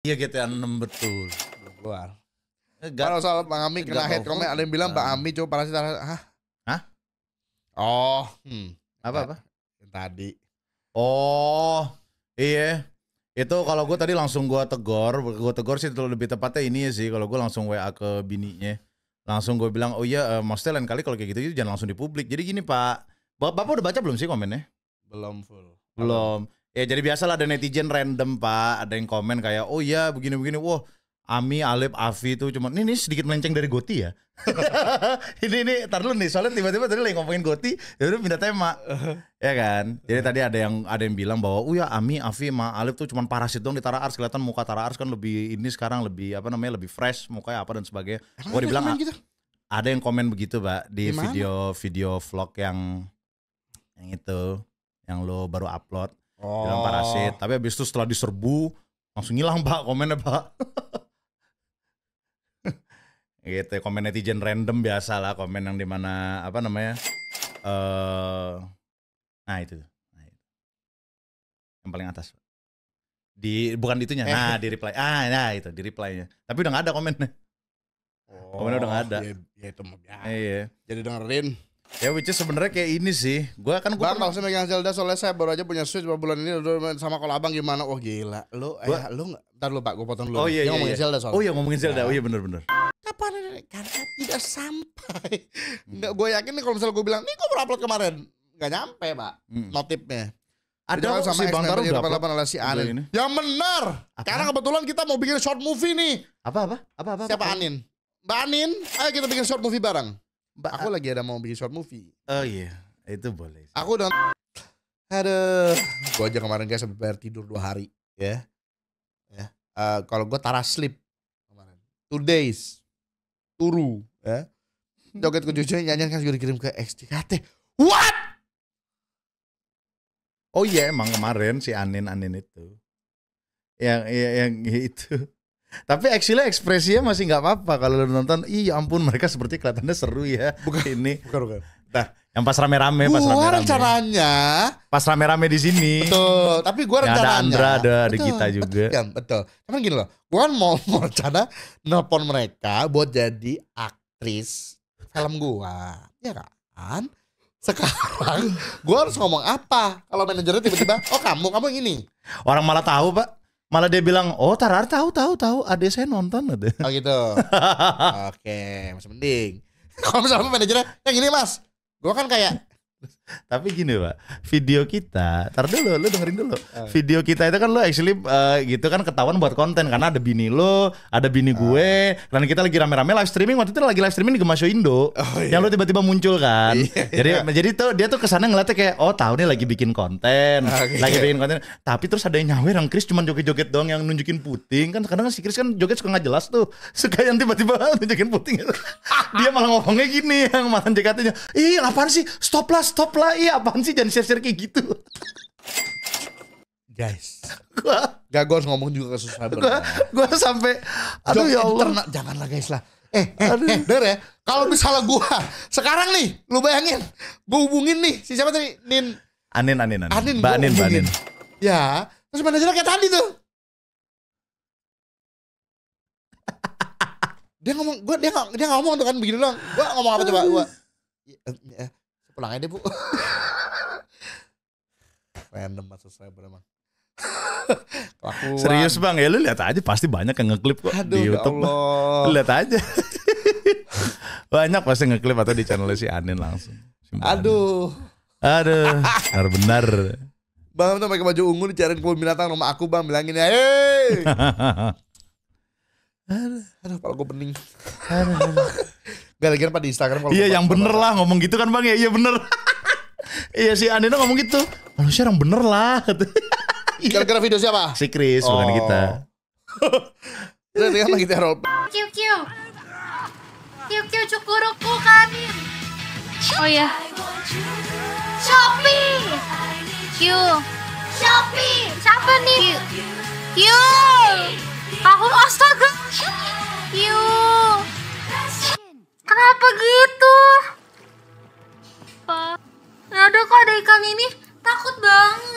Iya GTA 6 betul. keluar. Kalau soal Bang Ami kena head comment ada yang bilang Bang nah. Ami coba parasit hah? Hah? Oh, hmm. apa apa? Tadi. Oh, iya. Itu kalau gue tadi langsung gue tegor, gue tegor sih itu lebih tepatnya ini sih. Kalau gue langsung WA ke bininya, langsung gue bilang, oh iya, uh, maksudnya lain kali kalau kayak gitu, gitu jangan langsung di publik. Jadi gini pak, bapak, bapak udah baca belum sih komennya? Belum full. Belum. belum. Ya jadi biasa lah ada netizen random pak, ada yang komen kayak oh iya begini-begini, wah Ami, Alip, Avi itu cuma ini, ini sedikit melenceng dari Goti ya. ini ini ntar dulu nih soalnya tiba-tiba tadi lagi ngomongin Goti, ya udah pindah tema. ya kan? Jadi tadi ada yang ada yang bilang bahwa oh ya Ami, Avi, Ma, Alip tuh cuma parasit dong di Tara Ars kelihatan muka Tara Ars kan lebih ini sekarang lebih apa namanya lebih fresh mukanya apa dan sebagainya. Gua dibilang ah, gitu? ada yang komen begitu, Pak, di video video vlog yang yang itu yang lo baru upload oh. bilang parasit tapi habis itu setelah diserbu langsung hilang pak komennya pak gitu komen netizen random biasa lah komen yang dimana apa namanya uh, nah itu nah, yang paling atas di bukan itunya eh. nah di reply ah nah itu di reply-nya tapi udah gak ada komennya oh, komennya udah gak ada ya, ya itu biasa iya. jadi dengerin Ya which is sebenarnya kayak ini sih. Gua kan gua pernah sih megang Zelda soalnya saya baru aja punya Switch baru bulan ini sama kolabang gimana. Wah oh, gila. Lu eh, gua... eh lu enggak entar lu Pak gua potong dulu. Oh iya, iya, ngomongin iya. Zelda soalnya. Oh iya ngomongin Zelda. Nah. Oh iya nah. benar-benar. Kapan ini? Karena tidak sampai. Enggak hmm. gue yakin nih kalau misalnya gue bilang, "Nih gue baru upload kemarin." Enggak nyampe, Pak. Hmm. Notifnya. Ada sama si Bang Tarung berapa? Delapan si Anin. Ini? Yang benar. Apa? Karena kebetulan kita mau bikin short movie nih. Apa apa? Apa apa? Siapa apa? Anin? Mbak Anin, ayo kita bikin short movie bareng mbak aku lagi ada mau bikin short movie. Oh iya, itu boleh. Sih. Aku dong Aduh, gue aja kemarin guys sampai bayar tidur dua hari, ya. Yeah. Ya. Yeah. Uh, kalau gue taras sleep kemarin. Two days. Turu, ya. Joget kejujuran nyanyian kan juga dikirim ke XTKT. What? Oh iya yeah, emang kemarin si Anin Anin itu. Yang yang, yang itu tapi actually ekspresinya masih nggak apa-apa kalau lu nonton. Ih ya ampun mereka seperti kelihatannya seru ya. Bukan ini. Bukan bukan. Nah, yang pas rame-rame, pas rame-rame. Gua rencananya pas rame-rame di sini. Betul. Tapi gua rencananya. Ada Andra, ada ada kita juga. Betul, betul. Cuman gini loh, gua kan mau, mau rencana nelpon mereka buat jadi aktris film gua. Iya kan? Sekarang gua harus ngomong apa kalau manajernya tiba-tiba, "Oh, kamu, kamu yang ini." Orang malah tahu, Pak. Malah dia bilang, oh Tarar tahu tahu tahu, ada saya nonton. Oh gitu. Oke, okay, mas mending. Kalau misalnya manajernya, yang eh, gini mas, gue kan kayak tapi gini pak, video kita, tar dulu, lu dengerin dulu. Ah. Video kita itu kan lu actually uh, gitu kan ketahuan buat konten karena ada bini lu, ada bini ah. gue, karena kita lagi rame-rame live streaming waktu itu lagi live streaming di Gemasyo Indo, oh, iya. yang lu tiba-tiba muncul kan. Iya, jadi iya. jadi tuh dia tuh kesana ngeliatnya kayak oh tahu nih lagi bikin konten, okay. Ah, iya. lagi bikin konten. Tapi terus ada yang nyawer yang Chris cuma joget-joget doang yang nunjukin puting kan kadang si Chris kan joget suka nggak jelas tuh, suka yang tiba-tiba nunjukin puting. dia malah ngomongnya gini yang mantan jkt ih apaan sih, stop lah, stop lah iya apaan sih jangan share-share kayak gitu guys gak gue harus ngomong juga ke subscriber gue gua sampai aduh ya Allah internal. janganlah guys lah eh eh, aduh. eh der ya kalau misalnya gua sekarang nih lu bayangin gua hubungin nih si siapa tadi Nin Anin Anin Anin Anin Mbak Anin, Anin ya terus sih kayak tadi tuh dia ngomong gua dia nggak dia ngomong tuh kan begini doang gua ngomong apa coba gua pulang aja deh bu random mas subscriber emang Serius bang ya lu lihat aja pasti banyak yang ngeklip kok Aduh, di ya YouTube. ya lihat aja. banyak pasti ngeklip atau di channelnya si Anin langsung. Aduh. Anin. Aduh, benar-benar. Bang tuh pakai baju ungu dicariin kebun binatang rumah aku bang bilangin ya, hey! aduh, aduh, kalau gue bening Aduh, aduh. Gak lagian pada Instagram kalau Iya yang bener lah ngomong gitu kan bang ya iya bener Iya si Andina ngomong gitu Manusia yang bener lah Gara-gara video siapa? Si Chris oh. bukan kita Terus kan lagi teror Kiu kiu Kiu kiu cukuruku kami Oh ya Shopee Kiu Shopee Siapa nih? Kiu Aku astaga Kiu Kenapa gitu? Apa? Ada kok ada ikan ini takut banget.